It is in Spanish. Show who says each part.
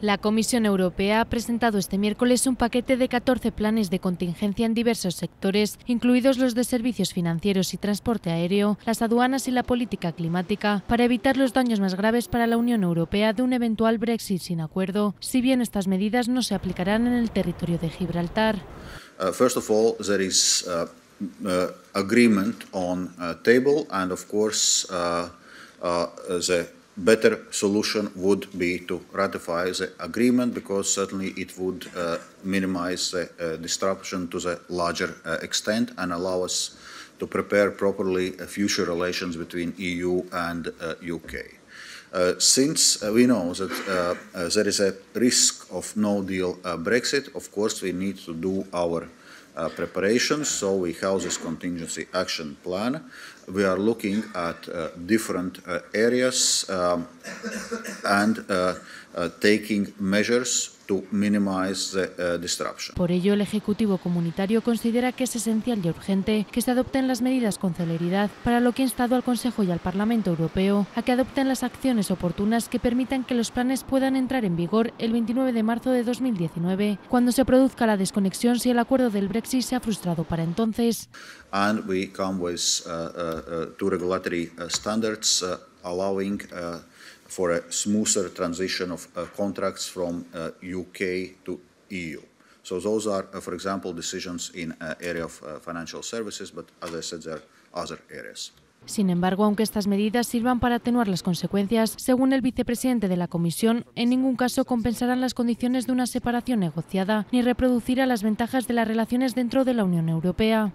Speaker 1: La Comisión Europea ha presentado este miércoles un paquete de 14 planes de contingencia en diversos sectores, incluidos los de servicios financieros y transporte aéreo, las aduanas y la política climática, para evitar los daños más graves para la Unión Europea de un eventual Brexit sin acuerdo, si bien estas medidas no se aplicarán en el territorio de Gibraltar.
Speaker 2: better solution would be to ratify the agreement because certainly it would uh, minimize the uh, disruption to the larger uh, extent and allow us to prepare properly uh, future relations between EU and UK. Uh, Eh, since eh, we know that eh, there is a risk of no-deal Brexit, of course we need to do our uh, preparations. So we have this contingency action plan. We are looking at uh, different uh, areas um, and taking measures to minimize the, disruption.
Speaker 1: Por ello, el Ejecutivo Comunitario considera que es esencial y urgente que se adopten las medidas con celeridad, para lo que ha instado al Consejo y al Parlamento Europeo a que adopten las acciones oportunas que permitan que los planes puedan entrar en vigor el 29 de marzo de 2019, cuando se produzca la desconexión si el acuerdo del Brexit se ha frustrado para entonces.
Speaker 2: and we come with uh, uh, uh, allowing for a smoother transition of uh, contracts from uh, UK to EU. So those are, uh, for example, decisions in area of financial services, but as I said, there are other areas.
Speaker 1: Sin embargo, aunque estas medidas sirvan para atenuar las consecuencias, según el vicepresidente de la Comisión, en ningún caso compensarán las condiciones de una separación negociada ni reproducirán las ventajas de las relaciones dentro de la Unión Europea.